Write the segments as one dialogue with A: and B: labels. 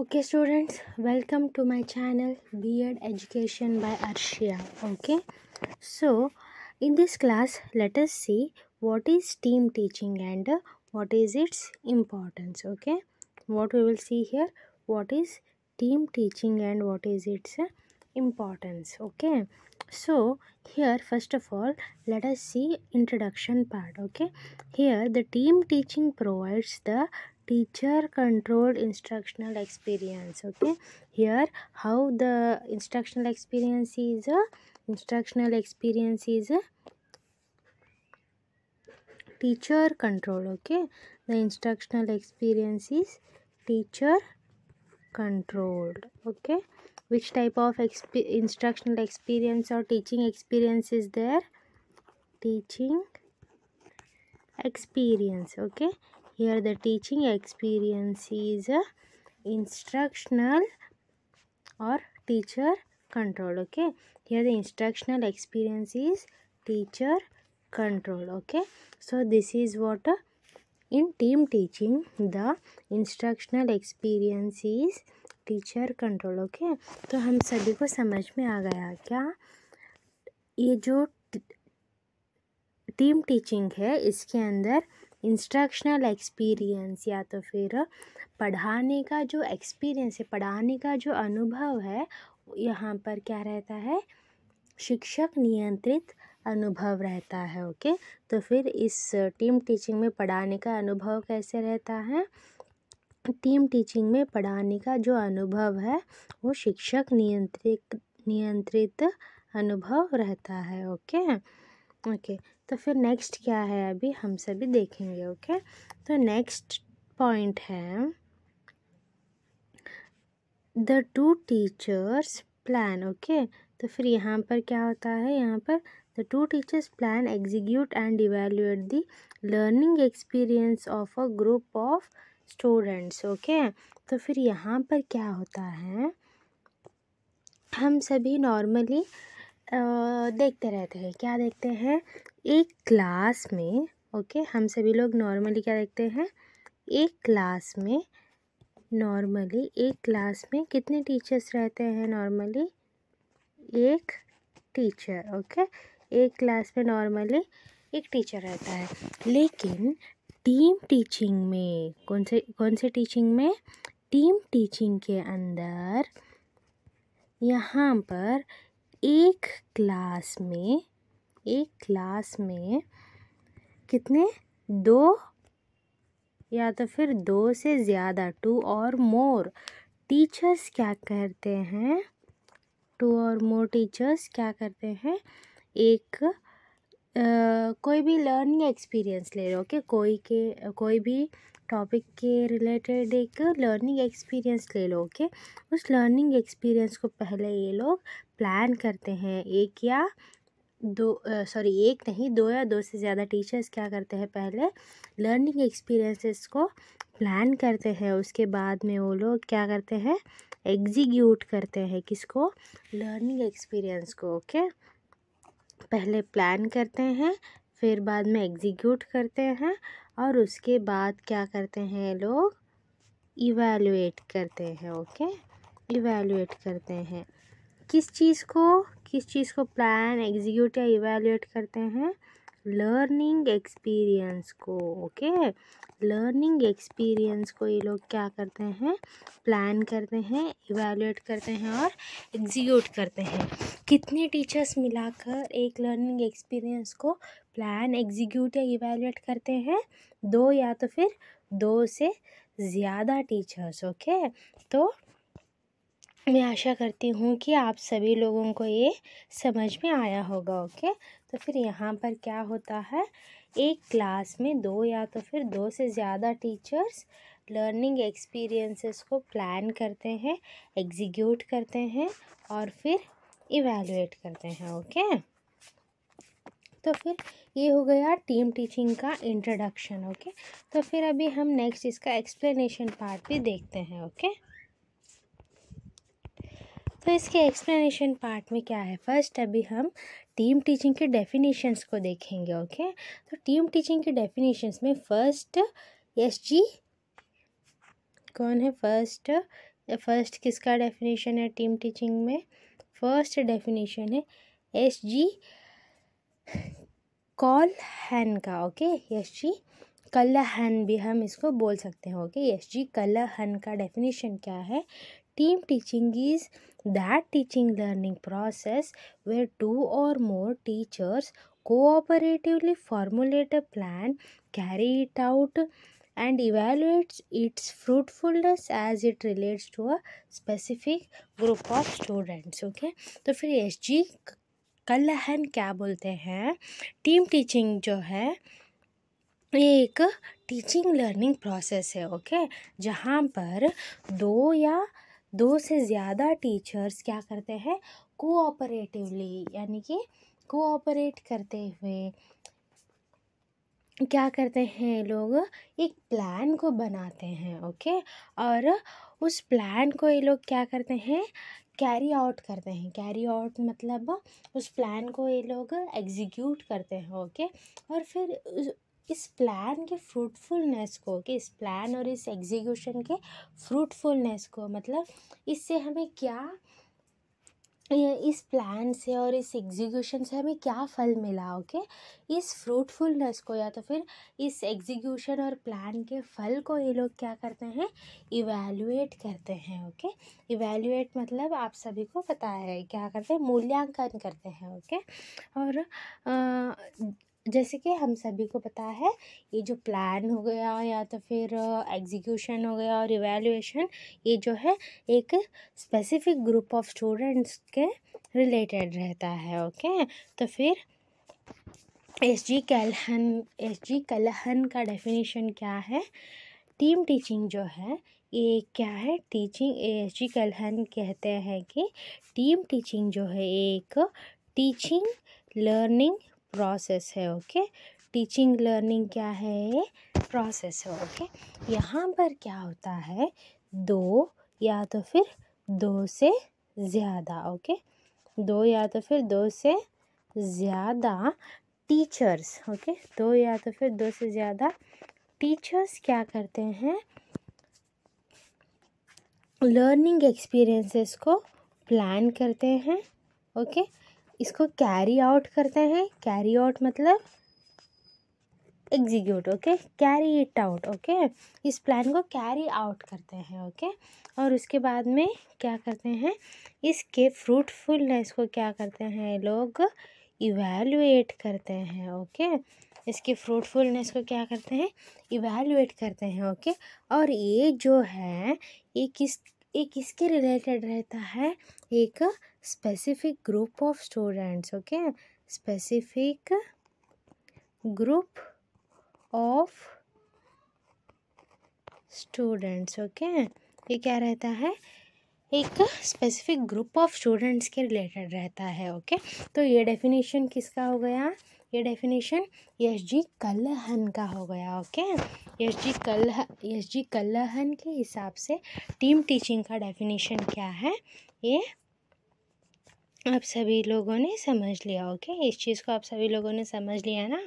A: okay students welcome to my channel beard education by arshia okay so in this class let us see what is team teaching and what is its importance okay what we will see here what is team teaching and what is its importance okay so here first of all let us see introduction part okay here the team teaching provides the teacher controlled instructional experience okay here how the instructional experience is a uh, instructional experience is a uh, teacher control okay the instructional experience is teacher controlled okay which type of exp instructional experience or teaching experience is there teaching experience okay here the teaching experience is a instructional or teacher control okay here the instructional experience is teacher control okay so this is what uh, in team teaching the instructional experience is teacher control okay तो हम सभी को समझ में आ गया क्या ये जो टीम टीचिंग है इसके अंदर इंस्ट्रक्शनल एक्सपीरियंस या तो फिर पढ़ाने का जो एक्सपीरियंस है पढ़ाने का जो अनुभव है यहाँ पर क्या रहता है शिक्षक नियंत्रित अनुभव रहता है ओके तो फिर इस टीम टीचिंग में पढ़ाने का अनुभव कैसे रहता है टीम टीचिंग में पढ़ाने का जो अनुभव है वो शिक्षक नियंत्रित नियंत्रित अनुभव रहता है ओके ओके तो फिर नेक्स्ट क्या है अभी हम सभी देखेंगे ओके तो नेक्स्ट पॉइंट है the two teachers plan okay तो फिर यहाँ पर क्या होता है यहाँ पर the two teachers plan execute and evaluate the learning experience of a group of students okay तो फिर यहाँ पर क्या होता है हम सभी नॉर्मली देखते रहते हैं क्या देखते हैं एक क्लास में ओके हम सभी लोग नॉर्मली क्या देखते हैं एक क्लास में नॉर्मली एक क्लास में कितने टीचर्स रहते हैं नॉर्मली एक टीचर ओके एक क्लास में नॉर्मली एक टीचर रहता है लेकिन टीम टीचिंग में कौन से कौन से टीचिंग में टीम टीचिंग के अंदर यहाँ पर एक क्लास में एक क्लास में कितने दो या तो फिर दो से ज़्यादा टू और मोर टीचर्स क्या करते हैं टू और मोर टीचर्स क्या करते हैं एक आ, कोई भी लर्निंग एक्सपीरियंस ले लो कि कोई के कोई भी टॉपिक के रिलेटेड एक लर्निंग एक्सपीरियंस ले लो ओके उस लर्निंग एक्सपीरियंस को पहले ये लोग प्लान करते हैं एक या दो सॉरी एक नहीं दो या दो से ज़्यादा टीचर्स क्या करते हैं पहले लर्निंग एक्सपीरियंसेस को प्लान करते हैं उसके बाद में वो लोग क्या करते हैं एग्जीक्यूट करते हैं किसको लर्निंग एक्सपीरियंस को ओके okay? पहले प्लान करते हैं फिर बाद में एग्जीक्यूट करते हैं और उसके बाद क्या करते हैं लोग इवेलुएट करते हैं ओके okay? इवेलुएट करते हैं किस चीज़ को किस चीज़ को प्लान एग्जीक्यूट या इवेल्यूएट करते हैं लर्निंग एक्सपीरियंस को ओके लर्निंग एक्सपीरियंस को ये लोग क्या करते हैं प्लान करते हैं इवेल्यूएट करते हैं और एग्जीक्यूट करते हैं कितने टीचर्स मिलाकर एक लर्निंग एक्सपीरियंस को प्लान एग्जीक्यूट या इवेल्यूएट करते हैं दो या तो फिर दो से ज़्यादा टीचर्स ओके तो मैं आशा करती हूँ कि आप सभी लोगों को ये समझ में आया होगा ओके तो फिर यहाँ पर क्या होता है एक क्लास में दो या तो फिर दो से ज़्यादा टीचर्स लर्निंग एक्सपीरियंसेस को प्लान करते हैं एग्जीक्यूट करते हैं और फिर इवेलुएट करते हैं ओके तो फिर ये हो गया टीम टीचिंग का इंट्रोडक्शन ओके तो फिर अभी हम नेक्स्ट इसका एक्सप्लेनेशन पार्ट भी देखते हैं ओके तो इसके एक्सप्लेनेशन पार्ट में क्या है फर्स्ट अभी हम टीम टीचिंग के डेफिनेशंस को देखेंगे ओके okay? तो टीम टीचिंग के डेफिनेशंस में फर्स्ट एस जी कौन है फर्स्ट फर्स्ट किसका डेफिनेशन है टीम टीचिंग में फर्स्ट डेफिनेशन है एस जी कॉल हैन का ओके एस जी कल्ला हन भी हम इसको बोल सकते हैं ओके एस जी कल्ला हन का डेफिनेशन क्या है Team teaching is that teaching learning process where two or more teachers cooperatively formulate a plan, carry it out, and evaluates its fruitfulness as it relates to a specific group of students. Okay, to fir sg kalahan kya bolte hain team teaching jo hai एक teaching learning process है okay okay? जहाँ पर दो या दो से ज़्यादा teachers क्या करते हैं कोऑपरेटिवली यानी कि कोऑपरेट करते हुए क्या करते हैं लोग एक प्लान को बनाते हैं ओके और उस प्लान को ये लोग क्या करते हैं कैरी आउट करते हैं कैरी आउट मतलब उस प्लान को ये लोग एग्जीक्यूट करते हैं ओके और फिर इस प्लान के फ्रूटफुलनेस को कि इस प्लान और इस एग्जीक्यूशन के फ्रूटफुलनेस को मतलब इससे हमें क्या इस प्लान से और इस एग्जीक्यूशन से हमें क्या फल मिला ओके इस फ्रूटफुलनेस को या तो फिर इस एग्जीक्यूशन और प्लान के फल को ये लोग क्या करते हैं इवैल्यूएट करते हैं ओके इवैल्यूएट मतलब आप सभी को पता है क्या करते हैं मूल्यांकन करते हैं ओके और आ, जैसे कि हम सभी को पता है ये जो प्लान हो गया या तो फिर एग्जीक्यूशन हो गया और इवेल्यूशन ये जो है एक स्पेसिफिक ग्रुप ऑफ स्टूडेंट्स के रिलेटेड रहता है ओके तो फिर S G Callahan S G Callahan का डेफिनेशन क्या है टीम टीचिंग जो है ये क्या है टीचिंग एस जी कलहन कहते हैं कि टीम टीचिंग जो है एक टीचिंग लर्निंग प्रोसेस है ओके टीचिंग लर्निंग क्या है ये प्रोसेस है ओके यहाँ पर क्या होता है दो या तो फिर दो से ज़्यादा ओके दो या तो फिर दो से ज़्यादा टीचर्स ओके दो या तो फिर दो से ज़्यादा टीचर्स क्या करते हैं लर्निंग एक्सपीरियंसेस को प्लान करते हैं ओके okay? इसको कैरी आउट करते हैं कैरी आउट मतलब execute okay carry it out okay इस प्लान को कैरी आउट करते हैं ओके okay? और उसके बाद में क्या करते हैं इसके फ्रूटफुलनेस को क्या करते हैं लोग इवेलुएट करते हैं ओके okay? इसकी फ्रूटफुलनेस को क्या करते हैं इवेलुएट करते हैं ओके okay? और ये जो है ये किस ये किसके रिलेटेड रहता है एक specific group of students okay specific group of students okay ये क्या रहता है एक स्पेसिफिक ग्रुप ऑफ स्टूडेंट्स के रिलेटेड रहता है ओके okay? तो ये डेफिनेशन किसका हो गया ये डेफिनेशन यश जी कलहन का हो गया ओके यश जी कलह यश जी कलहन के हिसाब से टीम टीचिंग का डेफिनेशन क्या है ये आप सभी लोगों ने समझ लिया ओके इस चीज़ को आप सभी लोगों ने समझ लिया ना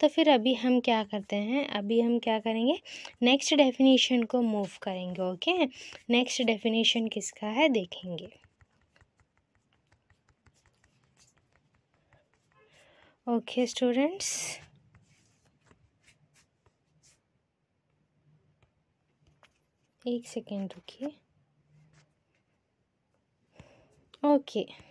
A: तो फिर अभी हम क्या करते हैं अभी हम क्या करेंगे नेक्स्ट डेफिनेशन को मूव करेंगे ओके नेक्स्ट डेफिनेशन किसका है देखेंगे ओके स्टूडेंट्स एक सेकेंड रुकिए ओके okay.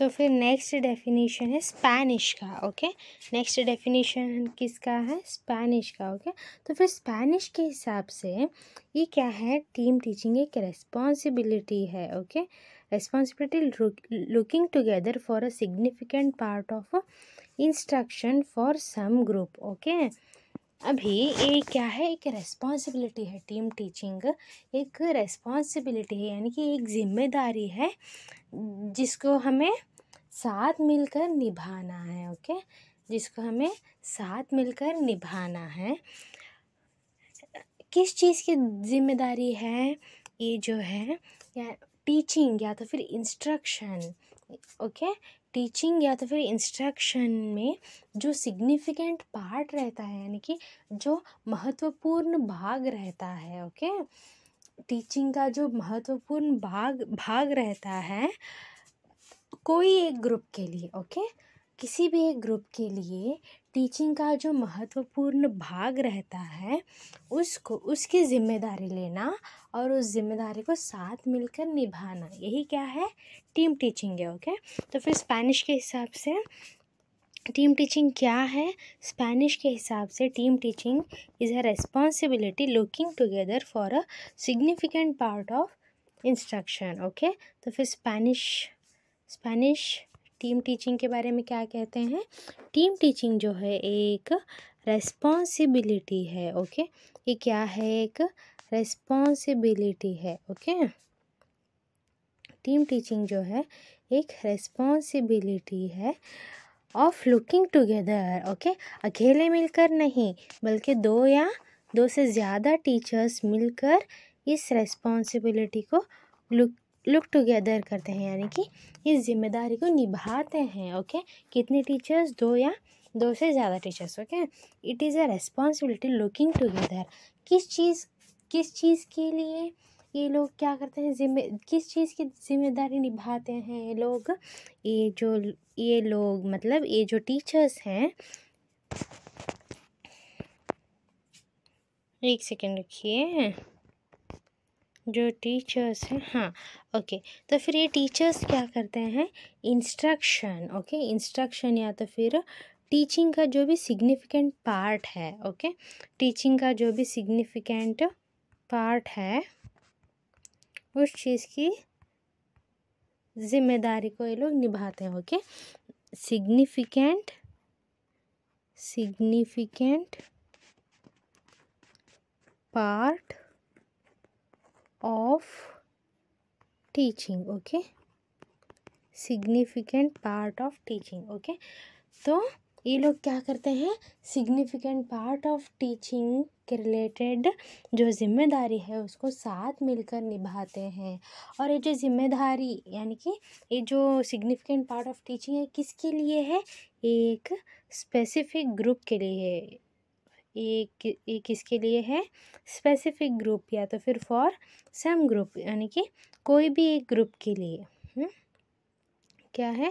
A: तो फिर नेक्स्ट डेफिनेशन है स्पैनिश का ओके नेक्स्ट डेफिनेशन किसका है स्पैनिश का ओके तो फिर स्पैनिश के हिसाब से ये क्या है टीम टीचिंग एक रेस्पॉन्सिबिलिटी है okay responsibility looking together for a significant part of instruction for some group okay अभी ये क्या है एक रेस्पॉन्सिबिलिटी है टीम टीचिंग एक रेस्पॉन्सिबिलिटी है यानी कि एक जिम्मेदारी है जिसको हमें साथ मिलकर निभाना है ओके जिसको हमें साथ मिलकर निभाना है किस चीज़ की ज़िम्मेदारी है ये जो है या टीचिंग या तो फिर इंस्ट्रक्शन ओके टीचिंग या तो फिर इंस्ट्रक्शन में जो सिग्निफिकेंट पार्ट रहता है यानी कि जो महत्वपूर्ण भाग रहता है ओके टीचिंग का जो महत्वपूर्ण भाग भाग रहता है कोई एक ग्रुप के लिए ओके किसी भी एक ग्रुप के लिए टीचिंग का जो महत्वपूर्ण भाग रहता है उसको उसकी ज़िम्मेदारी लेना और उस ज़िम्मेदारी को साथ मिलकर निभाना यही क्या है टीम टीचिंग है ओके तो फिर स्पेनिश के हिसाब से टीम टीचिंग क्या है स्पेनिश के हिसाब से team teaching is a responsibility looking together for a significant part of instruction okay तो फिर स्पेनिश स्पेनिश टीम टीचिंग के बारे में क्या कहते हैं टीम टीचिंग जो है एक रेस्पॉन्सिबिलिटी है ओके ये क्या है एक रेस्पॉन्सिबिलिटी है ओके टीम टीचिंग जो है एक रेस्पॉन्सिबिलिटी है ऑफ लुकिंग टुगेदर ओके अकेले मिलकर नहीं बल्कि दो या दो से ज़्यादा टीचर्स मिलकर इस रेस्पॉन्सिबिलिटी को लुक लुक टुगेदर करते हैं यानी कि इस ज़िम्मेदारी को निभाते हैं ओके कितने टीचर्स दो या दो से ज़्यादा teachers okay it is a responsibility looking together किस चीज़ किस चीज़ के लिए ये लोग क्या करते हैं जिम्मे किस चीज़ की जिम्मेदारी निभाते हैं ये लोग ये जो ये लोग मतलब ये जो टीचर्स हैं एक सेकेंड रखिए जो टीचर्स हैं हाँ ओके तो फिर ये टीचर्स क्या करते हैं इंस्ट्रक्शन ओके इंस्ट्रक्शन या तो फिर टीचिंग का जो भी सिग्निफिकेंट पार्ट है ओके टीचिंग का जो भी सिग्निफिकेंट पार्ट है उस चीज़ की जिम्मेदारी को ये लोग निभाते हैं okay significant significant part of teaching okay significant part of teaching okay तो ये लोग क्या करते हैं सिग्निफिकेंट पार्ट ऑफ टीचिंग के रिलेटेड जो जिम्मेदारी है उसको साथ मिलकर निभाते हैं और ये जो जिम्मेदारी यानी कि ये जो सिग्निफिकेंट पार्ट ऑफ टीचिंग है किसके लिए है एक स्पेसिफिक ग्रुप के लिए ये किसके लिए है स्पेसिफिक ग्रुप या तो फिर फॉर सम ग्रुप यानी कि कोई भी एक ग्रुप के लिए हुँ? हम्म? क्या है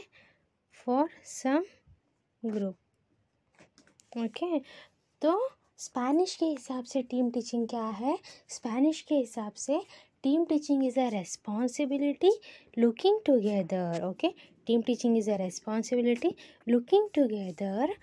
A: फॉर सम ग्रुप ओके तो स्पैनिश के हिसाब से टीम टीचिंग क्या है स्पैनिश के हिसाब से team teaching is a responsibility looking together okay team teaching is a responsibility looking together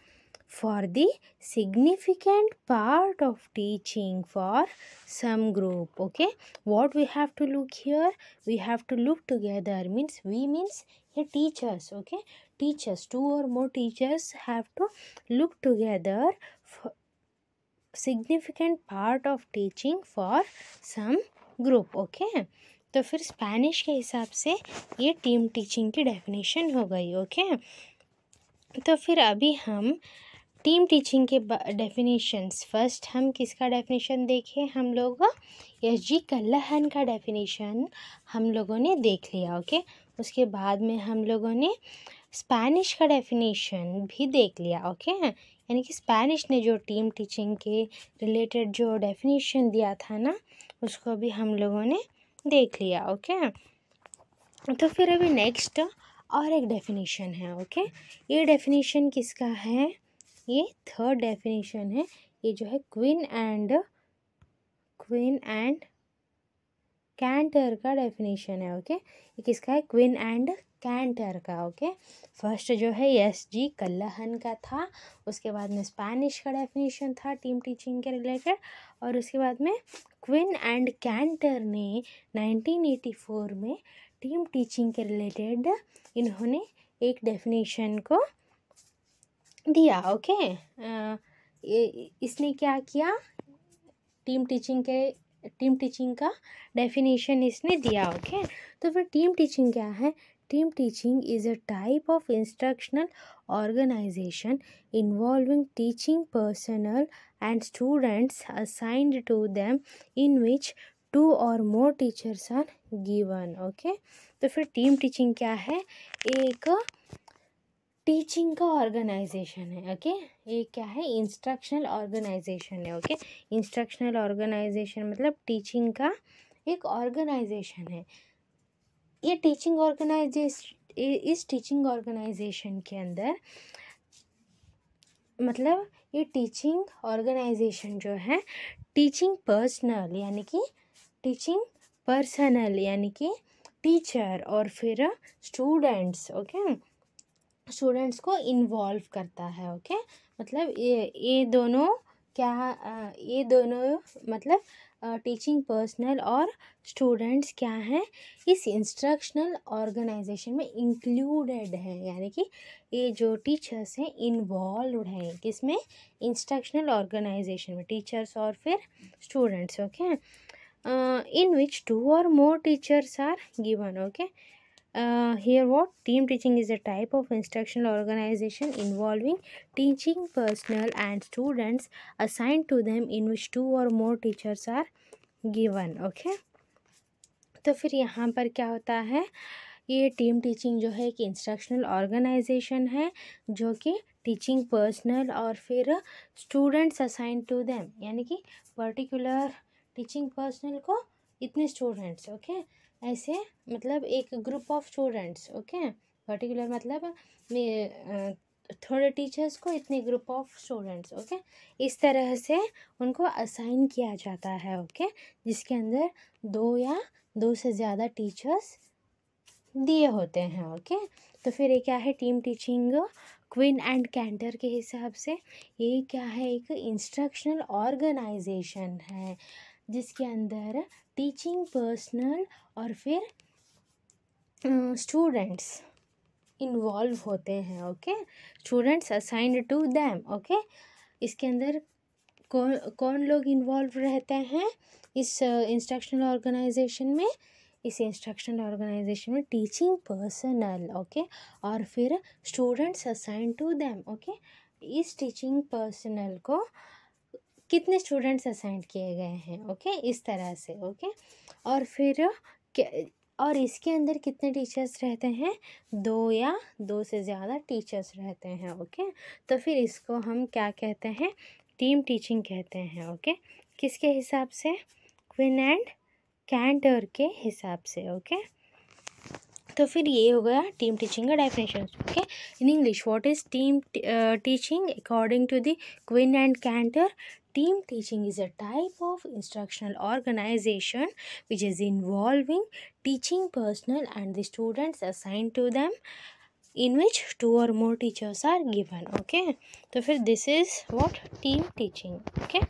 A: for the significant part of teaching for some group okay what we have to look here we have to look together means we means here teachers okay teachers two or more teachers have to look together for significant part of teaching for some group okay तो फिर Spanish के हिसाब से ये team teaching की definition हो गई okay okay? तो फिर अभी हम टीम टीचिंग के डेफिनेशंस फर्स्ट हम किसका डेफिनेशन देखें हम लोग यश जी कल्लाहन का डेफिनेशन हम लोगों ने देख लिया ओके उसके बाद में हम लोगों ने स्पैनिश का डेफिनेशन भी देख लिया ओके यानी कि स्पैनिश ने जो टीम टीचिंग के रिलेटेड जो डेफिनेशन दिया था ना उसको भी हम लोगों ने देख लिया ओके तो फिर अभी नेक्स्ट और एक डेफिनेशन है ओके ये डेफिनेशन किसका है ये थर्ड डेफिनेशन है ये जो है Quinn and Quinn and Kanter का डेफिनेशन है ओके ये किसका है क्वीन एंड कैंटर का ओके फर्स्ट जो है एस जी कल्लाहन का था उसके बाद में स्पैनिश का डेफिनेशन था टीम टीचिंग के रिलेटेड और उसके बाद में क्वीन एंड कैंटर ने 1984 में टीम टीचिंग के रिलेटेड इन्होंने एक डेफिनेशन को दिया ओके इसने क्या किया टीम टीचिंग के टीम टीचिंग का डेफिनेशन इसने दिया ओके तो फिर टीम टीचिंग क्या है team teaching is a type of instructional organization involving teaching personnel and students assigned to them in which two or more teachers are given okay तो फिर team teaching क्या है एक टीचिंग का ऑर्गेनाइजेशन है okay ये क्या है इंस्ट्रक्शनल ऑर्गेनाइजेशन है ओके इंस्ट्रक्शनल ऑर्गेनाइजेशन मतलब टीचिंग का एक ऑर्गेनाइजेशन है ये टीचिंग ऑर्गेनाइजेश इस टीचिंग ऑर्गेनाइजेशन के अंदर मतलब ये टीचिंग ऑर्गेनाइजेशन जो है टीचिंग पर्सनल यानी कि टीचिंग पर्सनल यानी कि टीचर और फिर स्टूडेंट्स ओके स्टूडेंट्स को इन्वॉल्व करता है ओके मतलब ये ये दोनों क्या ये दोनों मतलब टीचिंग पर्सनल और स्टूडेंट्स क्या हैं इस इंस्ट्रक्शनल ऑर्गेनाइजेशन में इंक्लूडेड हैं यानी कि ये जो टीचर्स हैं इन्वॉल्व हैं किसमें इंस्ट्रक्शनल ऑर्गेनाइजेशन में टीचर्स और फिर students okay in which two or more teachers are given okay uh, here what team teaching is a type of instructional organization involving teaching personnel and students assigned to them in which two or more teachers are given okay तो फिर यहाँ पर क्या होता है ये team teaching जो है एक इंस्ट्रक्शनल ऑर्गेनाइजेशन है जो कि टीचिंग पर्सनल और फिर स्टूडेंट्स असाइन टू देम यानी कि पर्टिकुलर टीचिंग पर्सनल को इतने स्टूडेंट्स ओके okay? ऐसे मतलब एक group of students okay particular मतलब थोड़े टीचर्स को इतने ग्रुप ऑफ स्टूडेंट्स ओके इस तरह से उनको असाइन किया जाता है ओके okay? जिसके अंदर दो या दो से ज़्यादा टीचर्स दिए होते हैं ओके okay? तो फिर ये क्या है team teaching Quinn and Kanter के हिसाब से ये क्या है एक इंस्ट्रक्शनल ऑर्गेनाइजेशन है जिसके अंदर टीचिंग पर्सनल और फिर स्टूडेंट्स इन्वॉल्व होते हैं okay students assigned to them okay इसके अंदर कौन कौन लोग इन्वॉल्व रहते हैं इस इंस्ट्रक्शनल uh, ऑर्गेनाइजेशन में इस इंस्ट्रक्शनल ऑर्गेनाइजेशन में टीचिंग पर्सनल ओके और फिर students assign to them okay इस टीचिंग पर्सनल को कितने स्टूडेंट्स असाइन किए गए हैं ओके इस तरह से ओके और फिर और इसके अंदर कितने टीचर्स रहते हैं दो या दो से ज़्यादा टीचर्स रहते हैं ओके तो फिर इसको हम क्या कहते हैं टीम टीचिंग कहते हैं ओके किसके हिसाब से क्विन एंड कैंटर के हिसाब से ओके तो फिर ये हो गया टीम टीचिंग का definition okay in English what is team teaching according to the Quinn and Kanter team teaching is a type of instructional organization which is involving teaching personnel and the students assigned to them in which two or more teachers are given okay so फिर this is what team teaching okay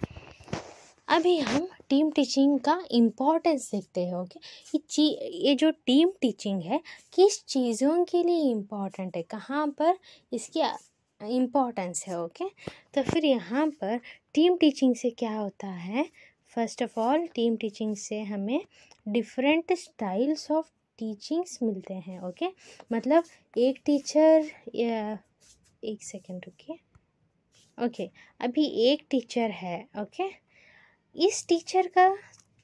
A: अभी हम team teaching का importance देखते हैं okay ये ची ये जो टीम टीचिंग है किस चीज़ों के लिए इम्पॉर्टेंट है कहाँ पर इसकी इम्पॉर्टेंस है ओके तो फिर यहाँ पर टीम टीचिंग से क्या होता है first of all team teaching से हमें डिफरेंट स्टाइल्स ऑफ टीचिंग्स मिलते हैं ओके मतलब एक टीचर एक सेकेंड रुकिए ओके अभी एक टीचर है ओके इस टीचर का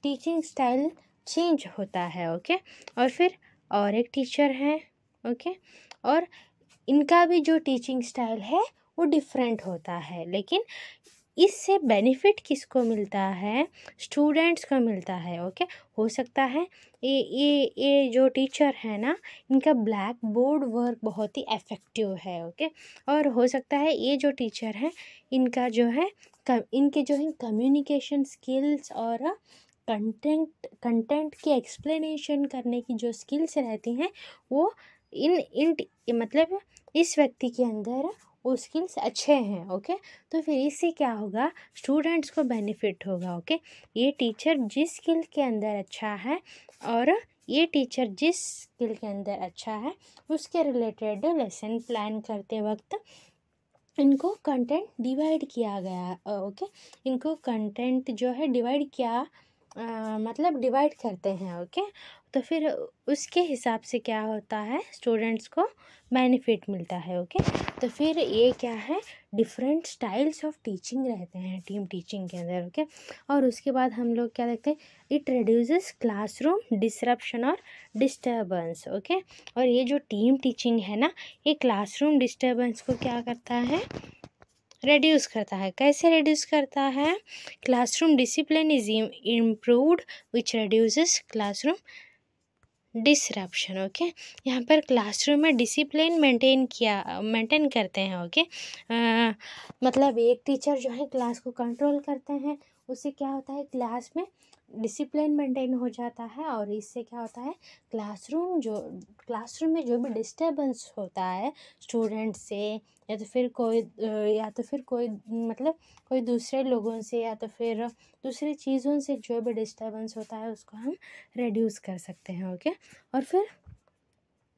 A: टीचिंग स्टाइल चेंज होता है ओके और फिर और एक टीचर है ओके और इनका भी जो टीचिंग स्टाइल है वो डिफरेंट होता है लेकिन इससे बेनिफिट किसको मिलता है स्टूडेंट्स को मिलता है ओके हो सकता है ये ये ये जो टीचर है ना इनका ब्लैक बोर्ड वर्क बहुत ही इफ़ेक्टिव है ओके और हो सकता है ये जो टीचर है इनका जो है इनके जो है कम्युनिकेशन स्किल्स और कंटेंट कंटेंट की एक्सप्लेनेशन करने की जो स्किल्स रहती हैं वो इन इन मतलब इस व्यक्ति के अंदर वो स्किल्स अच्छे हैं ओके तो फिर इससे क्या होगा स्टूडेंट्स को बेनिफिट होगा ओके ये टीचर जिस स्किल के अंदर अच्छा है और ये टीचर जिस स्किल के अंदर अच्छा है उसके रिलेटेड लेसन प्लान करते वक्त इनको कंटेंट डिवाइड किया गया ओके इनको कंटेंट जो है डिवाइड किया मतलब डिवाइड करते हैं ओके तो फिर उसके हिसाब से क्या होता है स्टूडेंट्स को बेनिफिट मिलता है ओके तो फिर ये क्या है डिफरेंट स्टाइल्स ऑफ टीचिंग रहते हैं टीम टीचिंग के अंदर ओके और उसके बाद हम लोग क्या देखते हैं इट रिड्यूज़ क्लासरूम डिसरप्शन और डिस्टर्बेंस ओके और ये जो टीम टीचिंग है ना ये क्लासरूम डिस्टर्बेंस को क्या करता है रेड्यूस करता है कैसे रेड्यूस करता है classroom discipline is improved which reduces classroom disruption okay यहाँ पर क्लासरूम में डिसिप्लिन मेंटेन किया मेंटेन करते हैं ओके okay? मतलब एक टीचर जो है क्लास को कंट्रोल करते हैं उससे क्या होता है क्लास में डिसिप्लिन मेंटेन हो जाता है और इससे क्या होता है क्लासरूम जो क्लासरूम में जो भी डिस्टर्बेंस होता है स्टूडेंट से या तो फिर कोई या तो फिर कोई मतलब कोई दूसरे लोगों से या तो फिर दूसरी चीज़ों से जो भी डिस्टर्बेंस होता है उसको हम रिड्यूस कर सकते हैं ओके और फिर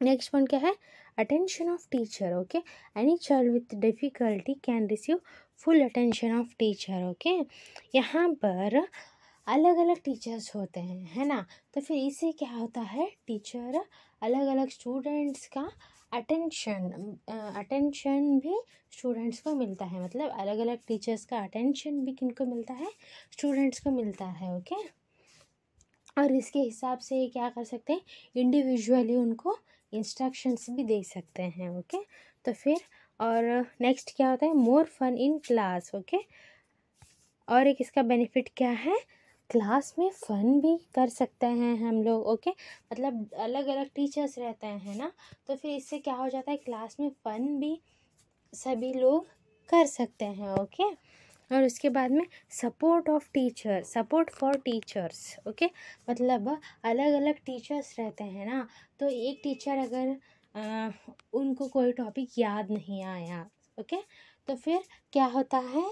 A: नेक्स्ट पॉइंट क्या है attention of teacher okay any child with difficulty can receive full attention of teacher okay यहाँ पर अलग अलग टीचर्स होते हैं है ना तो फिर इसे क्या होता है टीचर अलग अलग स्टूडेंट्स का अटेंशन अटेंशन भी स्टूडेंट्स को मिलता है मतलब अलग अलग टीचर्स का अटेंशन भी किनको मिलता है स्टूडेंट्स को मिलता है ओके और इसके हिसाब से क्या कर सकते हैं इंडिविजुअली उनको इंस्ट्रक्शंस भी दे सकते हैं ओके तो फिर और नेक्स्ट क्या होता है more fun in class okay और एक इसका बेनिफिट क्या है क्लास में फन भी कर सकते हैं हम लोग ओके मतलब अलग अलग टीचर्स रहते हैं है ना तो फिर इससे क्या हो जाता है क्लास में फन भी सभी लोग कर सकते हैं ओके और उसके बाद में support of teacher support for teachers okay मतलब अलग अलग टीचर्स रहते हैं ना तो एक टीचर अगर आ, उनको कोई टॉपिक याद नहीं आया ओके तो फिर क्या होता है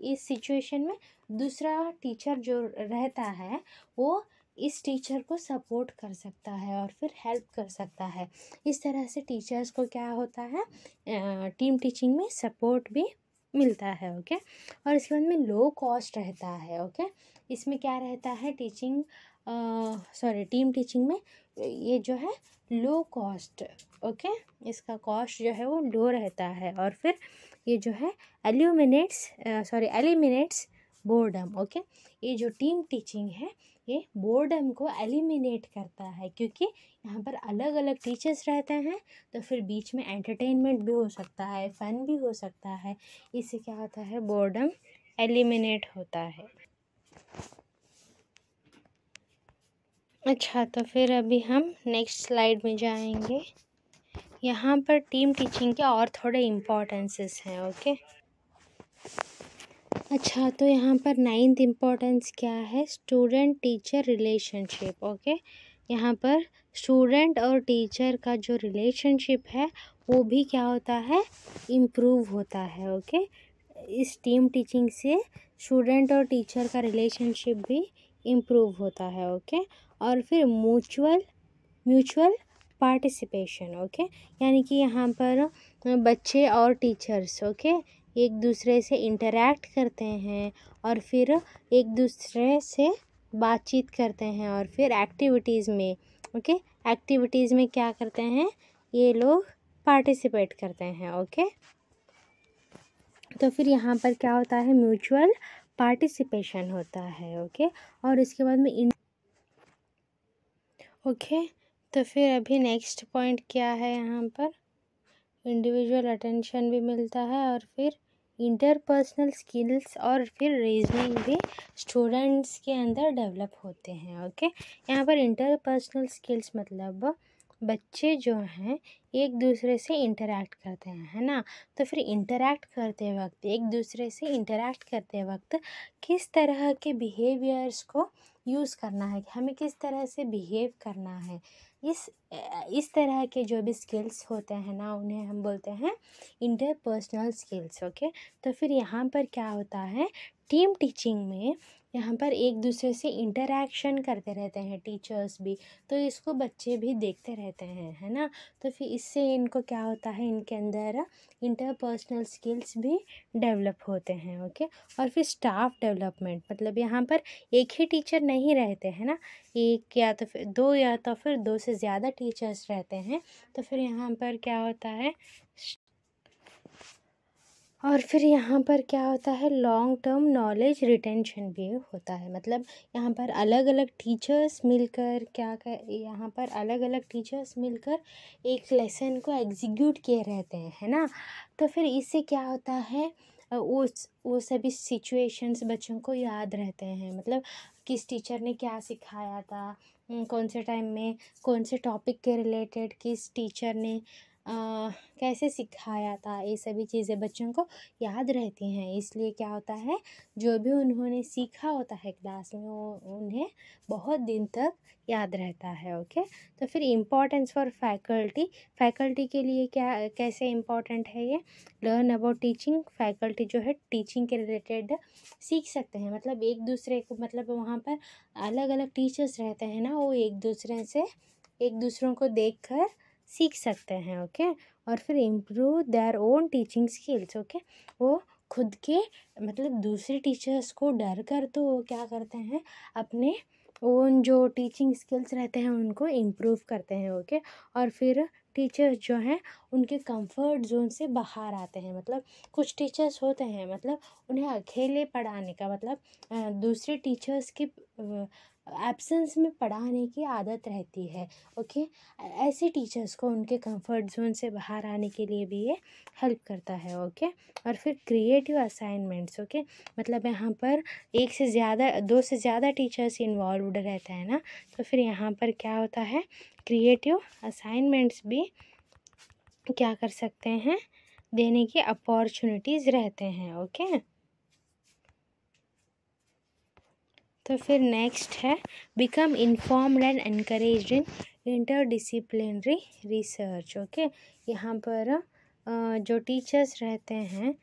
A: इस सिचुएशन में दूसरा टीचर जो रहता है वो इस टीचर को सपोर्ट कर सकता है और फिर हेल्प कर सकता है इस तरह से टीचर्स को क्या होता है टीम टीचिंग में सपोर्ट भी मिलता है ओके और इसके बाद में लो कॉस्ट रहता है ओके इसमें क्या रहता है टीचिंग सॉरी टीम टीचिंग में ये जो है लो कॉस्ट ओके इसका कॉस्ट जो है वो लो रहता है और फिर ये जो है illuminates sorry eliminates boredom okay ये जो टीम टीचिंग है ये बोर्डम को एलिमिनेट करता है क्योंकि यहाँ पर अलग अलग टीचर्स रहते हैं तो फिर बीच में एंटरटेनमेंट भी हो सकता है फ़न भी हो सकता है इससे क्या होता है बोर्डम एलिमिनेट होता है अच्छा तो फिर अभी हम नेक्स्ट स्लाइड में जाएंगे यहाँ पर टीम टीचिंग के और थोड़े इम्पोर्टेंसेस हैं ओके अच्छा तो यहाँ पर नाइन्थ इम्पोर्टेंस क्या है स्टूडेंट टीचर रिलेशनशिप ओके यहाँ पर स्टूडेंट और टीचर का जो रिलेशनशिप है वो भी क्या होता है इम्प्रूव होता है ओके इस टीम टीचिंग से स्टूडेंट और टीचर का रिलेशनशिप भी इम्प्रूव होता है ओके और फिर म्यूचुअल म्यूचुअल पार्टिसिपेशन ओके यानी कि यहाँ पर बच्चे और टीचर्स ओके एक दूसरे से इंटरेक्ट करते हैं और फिर एक दूसरे से बातचीत करते हैं और फिर एक्टिविटीज़ में ओके एक्टिविटीज़ में क्या करते हैं ये लोग पार्टिसिपेट करते हैं ओके तो फिर यहाँ पर क्या होता है म्यूचुअल पार्टिसिपेशन होता है ओके और इसके बाद में ओके तो फिर अभी नेक्स्ट पॉइंट क्या है यहाँ पर इंडिविजुअल अटेंशन भी मिलता है और फिर इंटरपर्सनल स्किल्स और फिर रीजनिंग भी स्टूडेंट्स के अंदर डेवलप होते हैं ओके यहाँ पर इंटरपर्सनल स्किल्स मतलब बच्चे जो हैं एक दूसरे से इंटरेक्ट करते हैं है ना तो फिर इंटरेक्ट करते वक्त एक दूसरे से इंटरेक्ट करते वक्त किस तरह के बिहेवियर्स को यूज़ करना है हमें किस तरह से बिहेव करना है इस इस तरह के जो भी स्किल्स होते हैं ना उन्हें हम बोलते हैं इंटरपर्सनल स्किल्स ओके तो फिर यहाँ पर क्या होता है टीम टीचिंग में यहाँ पर एक दूसरे से इंटरेक्शन करते रहते हैं टीचर्स भी तो इसको बच्चे भी देखते रहते हैं है ना तो फिर इससे इनको क्या होता है इनके अंदर इंटरपर्सनल स्किल्स भी डेवलप होते हैं ओके और फिर स्टाफ डेवलपमेंट मतलब यहाँ पर एक ही टीचर नहीं रहते हैं ना एक या तो फिर दो या तो फिर दो से ज़्यादा टीचर्स रहते हैं तो फिर यहाँ पर क्या होता है और फिर यहाँ पर क्या होता है लॉन्ग टर्म नॉलेज रिटेंशन भी होता है मतलब यहाँ पर अलग अलग टीचर्स मिलकर क्या कर यहाँ पर अलग अलग टीचर्स मिलकर एक लेसन को एग्जीक्यूट किए रहते हैं है ना तो फिर इससे क्या होता है वो वो सभी सिचुएशंस बच्चों को याद रहते हैं मतलब किस टीचर ने क्या सिखाया था कौन से टाइम में कौन से टॉपिक के रिलेटेड किस टीचर ने कैसे सिखाया था ये सभी चीज़ें बच्चों को याद रहती हैं इसलिए क्या होता है जो भी उन्होंने सीखा होता है क्लास में वो उन्हें बहुत दिन तक याद रहता है ओके तो फिर इम्पोर्टेंस फॉर फैकल्टी फैकल्टी के लिए क्या कैसे इम्पोर्टेंट है ये लर्न अबाउट टीचिंग फैकल्टी जो है टीचिंग के रिलेटेड सीख सकते हैं मतलब एक दूसरे को मतलब वहाँ पर अलग अलग टीचर्स रहते हैं ना वो एक दूसरे से एक दूसरों को देख कर सीख सकते हैं ओके और फिर improve their own teaching skills okay वो खुद के मतलब दूसरे टीचर्स को डर कर तो वो क्या करते हैं अपने ओन जो टीचिंग स्किल्स रहते हैं उनको इम्प्रूव करते हैं ओके और फिर टीचर्स जो हैं उनके कंफर्ट जोन से बाहर आते हैं मतलब कुछ टीचर्स होते हैं मतलब उन्हें अकेले पढ़ाने का मतलब दूसरे टीचर्स के एब्सेंस में पढ़ाने की आदत रहती है ओके ऐसे टीचर्स को उनके कंफर्ट जोन से बाहर आने के लिए भी ये हेल्प करता है ओके और फिर क्रिएटिव असाइनमेंट्स ओके मतलब यहाँ पर एक से ज़्यादा दो से ज़्यादा टीचर्स इन्वॉल्व रहता है ना तो फिर यहाँ पर क्या होता है क्रिएटिव असाइनमेंट्स भी क्या कर सकते हैं देने की अपॉर्चुनिटीज़ रहते हैं ओके तो फिर नेक्स्ट है become informed and increase in interdisciplinary research okay यहाँ पर जो टीचर्स रहते हैं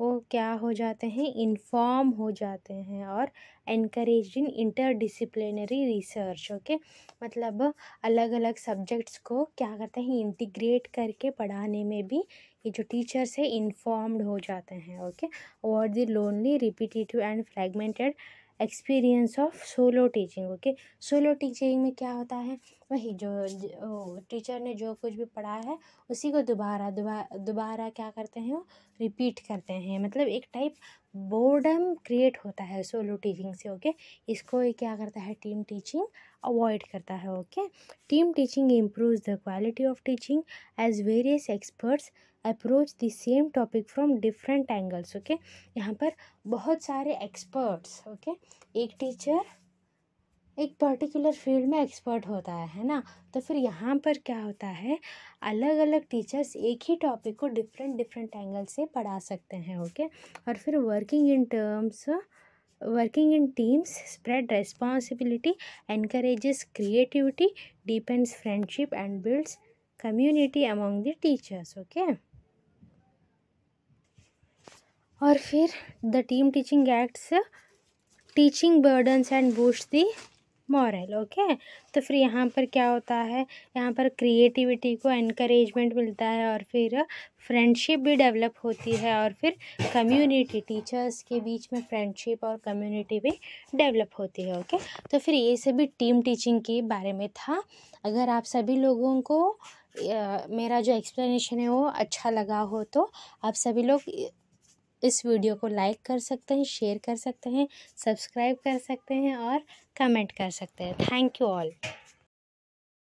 A: वो क्या हो जाते हैं इन्फॉर्म हो जाते हैं और increase in interdisciplinary research okay मतलब अलग अलग सब्जेक्ट्स को क्या करते हैं इंटीग्रेट करके पढ़ाने में भी ये जो टीचर्स है इन्फॉर्म्ड हो जाते हैं ओके और the lonely repetitive and fragmented experience of solo teaching okay solo teaching में क्या होता है वही जो टीचर ने जो कुछ भी पढ़ाया है उसी को दोबारा दोबारा क्या करते हैं रिपीट करते हैं मतलब एक टाइप बोर्डम क्रिएट होता है सोलो टीचिंग से ओके इसको क्या करता है टीम टीचिंग अवॉइड करता है okay team teaching improve the quality of teaching as various experts approach the same topic from different angles okay यहाँ पर बहुत सारे एक्सपर्ट्स ओके okay? एक टीचर एक पर्टिकुलर फील्ड में एक्सपर्ट होता है है ना तो फिर यहाँ पर क्या होता है अलग अलग टीचर्स एक ही टॉपिक को डिफरेंट डिफरेंट एंगल से पढ़ा सकते हैं ओके और फिर working in terms working in teams spread responsibility encourages creativity depends friendship and builds community among the teachers okay और फिर the team teaching acts teaching burdens and boost the morale okay तो फिर यहाँ पर क्या होता है यहाँ पर क्रिएटिविटी को इनक्रेजमेंट मिलता है और फिर फ्रेंडशिप भी डेवलप होती है और फिर कम्युनिटी टीचर्स के बीच में फ्रेंडशिप और कम्युनिटी भी डेवलप होती है ओके तो फिर ये सभी टीम टीचिंग के बारे में था अगर आप सभी लोगों को मेरा जो एक्सप्लेनेशन है वो अच्छा लगा हो तो आप सभी लोग इस वीडियो को लाइक कर सकते हैं शेयर कर सकते हैं सब्सक्राइब कर सकते हैं और कमेंट कर सकते हैं थैंक यू ऑल